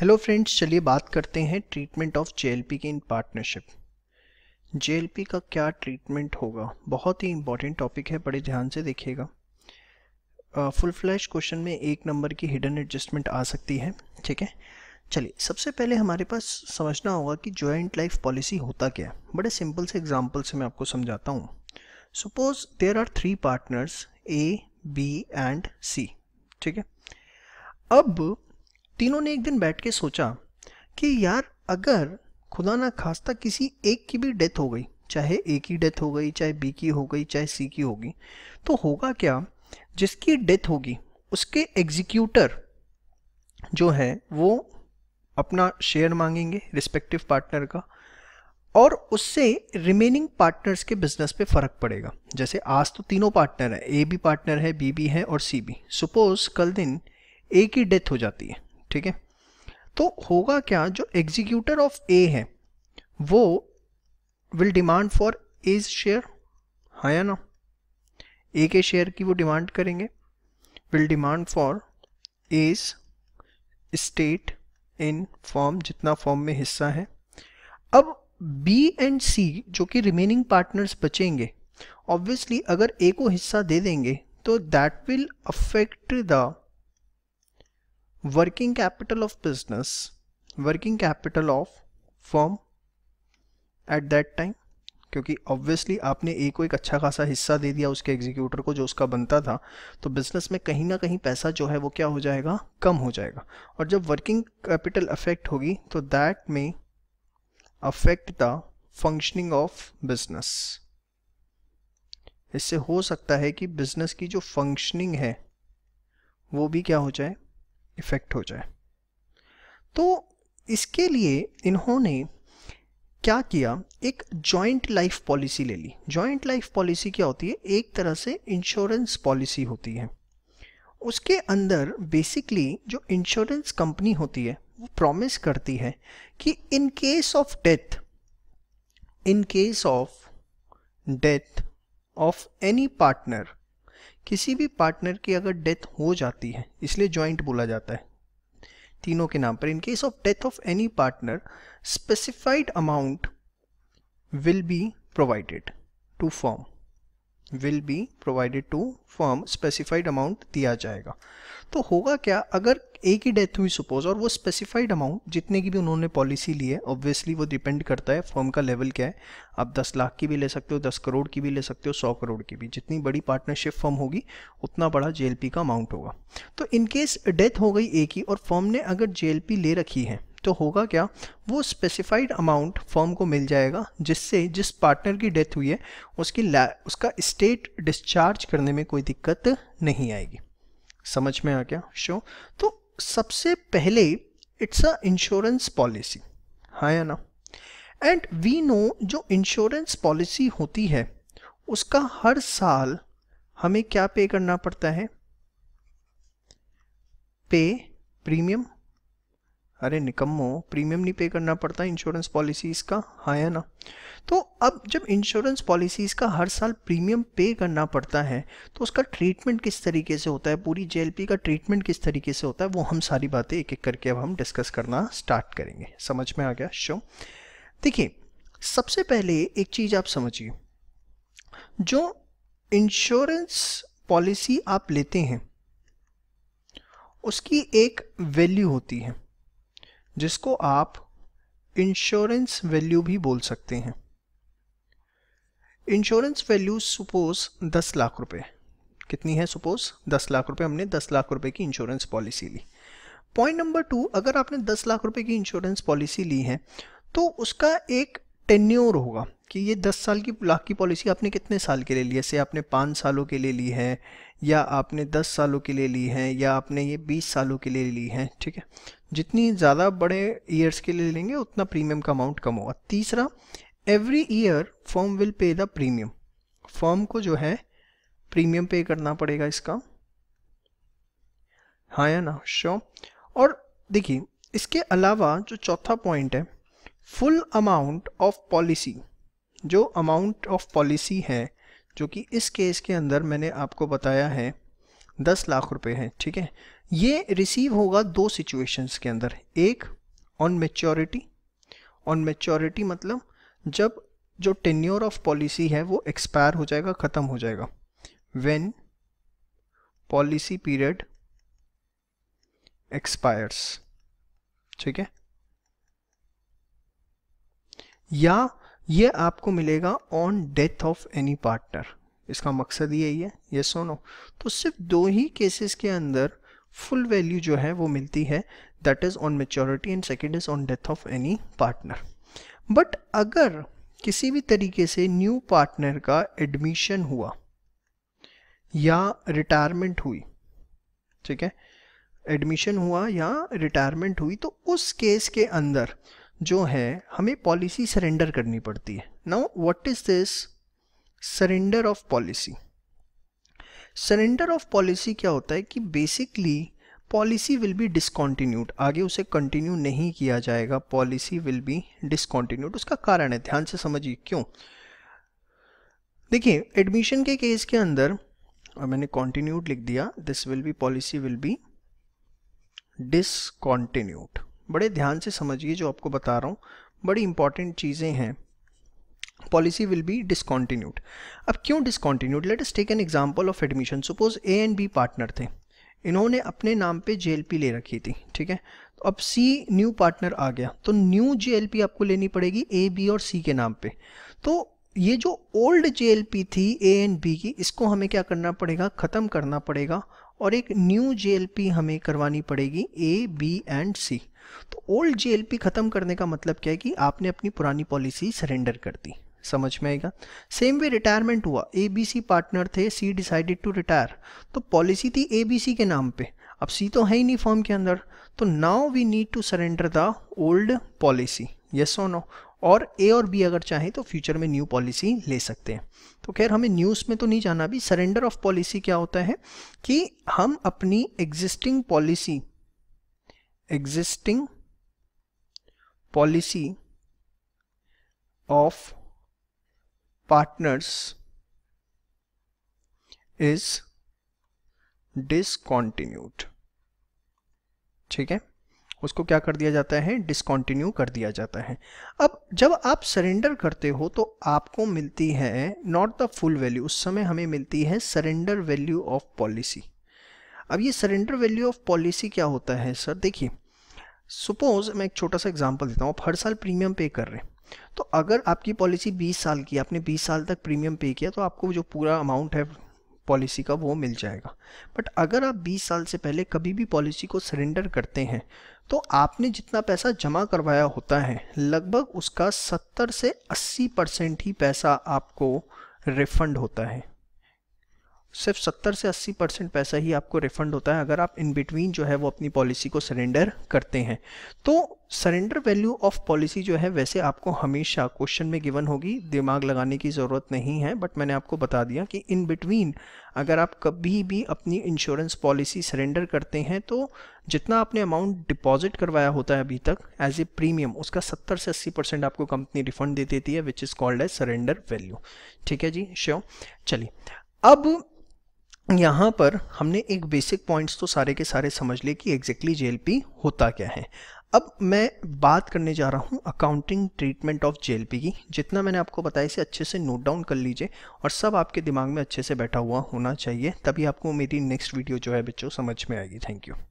hello friends चलिए बात करते हैं treatment of J L P के in partnership J L P का क्या ट्रीटमेंट होगा बहुत ही इंपॉर्टेंट टॉपिक है बड़े ध्यान से देखिएगा फुल फ्लैश क्वेश्चन में एक नंबर की हिडन एडजस्टमेंट आ सकती है ठीक है चलिए सबसे पहले हमारे पास समझना होगा कि जॉइंट लाइफ पॉलिसी होता क्या है बड़े सिंपल से एग्जाम्पल से मैं आपको समझाता हूँ suppose there are three partners A B and C ठीक है अब तीनों ने एक दिन बैठ के सोचा कि यार अगर खुदा ना खास्ता किसी एक की भी डेथ हो गई चाहे ए की डेथ हो गई चाहे बी की हो गई चाहे सी की होगी तो होगा क्या जिसकी डेथ होगी उसके एग्जीक्यूटर जो है वो अपना शेयर मांगेंगे रिस्पेक्टिव पार्टनर का और उससे रिमेनिंग पार्टनर्स के बिजनेस पे फर्क पड़ेगा जैसे आज तो तीनों पार्टनर है ए भी पार्टनर है बी भी है और सी भी सपोज कल दिन ए की डेथ हो जाती है ठीक है तो होगा क्या जो एग्जीक्यूटर ऑफ ए है वो will demand for as share हाँ या ना ए के शेयर की वो डिमांड करेंगे will demand for as state in firm जितना फॉर्म में हिस्सा है अब बी एंड सी जो कि रिमेनिंग पार्टनर्स बचेंगे ऑब्वियसली अगर ए को हिस्सा दे देंगे तो that will affect the working capital of business working capital of firm at that time क्योंकि ऑब्वियसली आपने एक को एक अच्छा खासा हिस्सा दे दिया उसके एग्जीक्यूटर को जो उसका बनता था तो बिजनेस में कहीं ना कहीं पैसा जो है वो क्या हो जाएगा कम हो जाएगा और जब वर्किंग कैपिटल अफेक्ट होगी तो दैट में affect the functioning of business इससे हो सकता है कि बिजनेस की जो फंक्शनिंग है वो भी क्या हो जाए इफ़ेक्ट हो जाए तो इसके लिए इन्होंने क्या किया एक जॉइंट लाइफ पॉलिसी ले ली जॉइंट लाइफ पॉलिसी क्या होती है एक तरह से इंश्योरेंस पॉलिसी होती है उसके अंदर बेसिकली जो इंश्योरेंस कंपनी होती है वो प्रॉमिस करती है कि in case of death in case of death of any partner किसी भी पार्टनर की अगर डेथ हो जाती है इसलिए ज्वाइंट बोला जाता है तीनों के नाम पर in case of death of any partner specified amount will be provided to firm will be provided to firm specified amount दिया जाएगा तो होगा क्या अगर एक ही डेथ हुई सपोज और वो स्पेसिफाइड अमाउंट जितने की भी उन्होंने पॉलिसी ली है ऑब्वियसली वो डिपेंड करता है फर्म का लेवल क्या है आप 10 लाख की भी ले सकते हो 10 करोड़ की भी ले सकते हो 100 करोड़ की भी जितनी बड़ी पार्टनरशिप फर्म होगी उतना बड़ा जे का अमाउंट होगा तो इनकेस डेथ हो गई एक ही और फर्म ने अगर जे ले रखी है तो होगा क्या वो स्पेसिफाइड अमाउंट फर्म को मिल जाएगा जिससे जिस पार्टनर की डेथ हुई है उसकी उसका स्टेट डिस्चार्ज करने में कोई दिक्कत नहीं आएगी समझ में आ गया शो तो सबसे पहले इट्स अ इंश्योरेंस पॉलिसी हाँ या ना एंड वी नो जो इंश्योरेंस पॉलिसी होती है उसका हर साल हमें क्या पे करना पड़ता है पे प्रीमियम अरे निकम्मो प्रीमियम नहीं पे करना पड़ता इंश्योरेंस पॉलिसीज़ का हाँ है ना तो अब जब इंश्योरेंस पॉलिसीज़ का हर साल प्रीमियम पे करना पड़ता है तो उसका ट्रीटमेंट किस तरीके से होता है पूरी जे का ट्रीटमेंट किस तरीके से होता है वो हम सारी बातें एक एक करके अब हम डिस्कस करना स्टार्ट करेंगे समझ में आ गया शो देखिए सबसे पहले एक चीज़ आप समझिए जो इंश्योरेंस पॉलिसी आप लेते हैं उसकी एक वैल्यू होती है जिसको आप इंश्योरेंस वैल्यू भी बोल सकते हैं इंश्योरेंस वैल्यू सपोज दस लाख रुपए कितनी है सपोज दस लाख रुपए हमने दस लाख रुपए की इंश्योरेंस पॉलिसी ली पॉइंट नंबर टू अगर आपने दस लाख रुपए की इंश्योरेंस पॉलिसी ली है तो उसका एक टेन्योर होगा कि ये दस साल की लाख की पॉलिसी आपने कितने साल के लिए ली है से आपने पाँच सालों के लिए ली है या आपने दस सालों के लिए ली है या आपने ये बीस सालों के लिए ली है ठीक है जितनी ज़्यादा बड़े ईयर्स के लिए लेंगे उतना प्रीमियम का अमाउंट कम होगा तीसरा every year firm will pay the premium firm को जो है प्रीमियम पे करना पड़ेगा इसका हाँ या ना श्योर और देखिए इसके अलावा जो चौथा पॉइंट है फुल अमाउंट ऑफ पॉलिसी जो अमाउंट ऑफ पॉलिसी है जो कि इस केस के अंदर मैंने आपको बताया है दस लाख रुपए है ठीक है ये रिसीव होगा दो सिचुएशंस के अंदर एक ऑन मेच्योरिटी ऑन मेच्योरिटी मतलब जब जो टेन्योर ऑफ पॉलिसी है वो एक्सपायर हो जाएगा ख़त्म हो जाएगा व्हेन पॉलिसी पीरियड एक्सपायर्स ठीक है या ये आपको मिलेगा on death of any partner इसका मकसद यही है ये सोनो तो सिर्फ दो ही केसेस के अंदर फुल वैल्यू जो है वो मिलती है that is on maturity and second is on death of any partner but अगर किसी भी तरीके से न्यू पार्टनर का एडमिशन हुआ या रिटायरमेंट हुई ठीक है एडमिशन हुआ या रिटायरमेंट हुई तो उस केस के अंदर जो है हमें पॉलिसी सरेंडर करनी पड़ती है now what is this surrender of policy surrender of policy क्या होता है कि basically policy will be discontinued आगे उसे कंटिन्यू नहीं किया जाएगा पॉलिसी विल बी डिसकॉन्टिन्यूड उसका कारण है ध्यान से समझिए क्यों देखिए एडमिशन के केस के अंदर और मैंने कॉन्टिन्यूड लिख दिया this will be policy will be discontinued बड़े ध्यान से समझिए जो आपको बता रहा हूँ बड़ी इंपॉर्टेंट चीज़ें हैं पॉलिसी विल बी डिसकॉन्टीन्यूड अब क्यों discontinued let's take an example of admission suppose A and B partner थे इन्होंने अपने नाम पे जे ले रखी थी ठीक है तो अब सी न्यू पार्टनर आ गया तो न्यू जे आपको लेनी पड़ेगी ए बी और सी के नाम पे तो ये जो ओल्ड जे थी ए एंड बी की इसको हमें क्या करना पड़ेगा ख़त्म करना पड़ेगा और एक न्यू जे हमें करवानी पड़ेगी ए बी एंड सी तो ओल्ड जे ख़त्म करने का मतलब क्या है कि आपने अपनी पुरानी पॉलिसी सरेंडर कर दी समझ में आएगा सेम वे रिटायरमेंट हुआ ए बी सी पार्टनर थे सी डिसाइडेड टू रिटायर तो पॉलिसी थी ए बी सी के नाम पे अब सी तो है ही नहीं फॉर्म के अंदर तो now we need to surrender the old policy yes और नो और ए और बी अगर चाहें तो फ्यूचर में न्यू पॉलिसी ले सकते हैं तो खैर हमें न्यूज़ में तो नहीं जाना अभी सरेंडर ऑफ पॉलिसी क्या होता है कि हम अपनी existing policy existing policy of partners is discontinued ठीक है उसको क्या कर दिया जाता है डिसकॉन्टिन्यू कर दिया जाता है अब जब आप सरेंडर करते हो तो आपको मिलती है नॉट द फुल वैल्यू उस समय हमें मिलती है सरेंडर वैल्यू ऑफ पॉलिसी अब ये सरेंडर वैल्यू ऑफ पॉलिसी क्या होता है सर देखिए सपोज मैं एक छोटा सा एग्जाम्पल देता हूँ आप हर साल प्रीमियम पे कर रहे हैं तो अगर आपकी पॉलिसी 20 साल की आपने 20 साल तक प्रीमियम पे किया तो आपको जो पूरा अमाउंट है पॉलिसी का वो मिल जाएगा बट अगर आप 20 साल से पहले कभी भी पॉलिसी को सरेंडर करते हैं तो आपने जितना पैसा जमा करवाया होता है लगभग उसका 70 से 80 परसेंट ही पैसा आपको रिफंड होता है सिर्फ 70 से 80 परसेंट पैसा ही आपको रिफंड होता है अगर आप इन बिटवीन जो है वो अपनी पॉलिसी को सरेंडर करते हैं तो सरेंडर वैल्यू ऑफ पॉलिसी जो है वैसे आपको हमेशा क्वेश्चन में गिवन होगी दिमाग लगाने की ज़रूरत नहीं है बट मैंने आपको बता दिया कि इन बिटवीन अगर आप कभी भी अपनी इंश्योरेंस पॉलिसी सरेंडर करते हैं तो जितना आपने अमाउंट डिपॉजिट करवाया होता है अभी तक एज ए प्रीमियम उसका 70 से 80 परसेंट आपको कंपनी रिफंड दे देती है which is called as surrender value ठीक है जी श्योर चलिए अब यहाँ पर हमने एक बेसिक पॉइंट्स तो सारे के सारे समझ लिए कि एग्जैक्टली जेएलपी होता क्या है अब मैं बात करने जा रहा हूँ अकाउंटिंग ट्रीटमेंट ऑफ जे की जितना मैंने आपको बताया इसे अच्छे से नोट डाउन कर लीजिए और सब आपके दिमाग में अच्छे से बैठा हुआ होना चाहिए तभी आपको मेरी नेक्स्ट वीडियो जो है बच्चों समझ में आएगी थैंक यू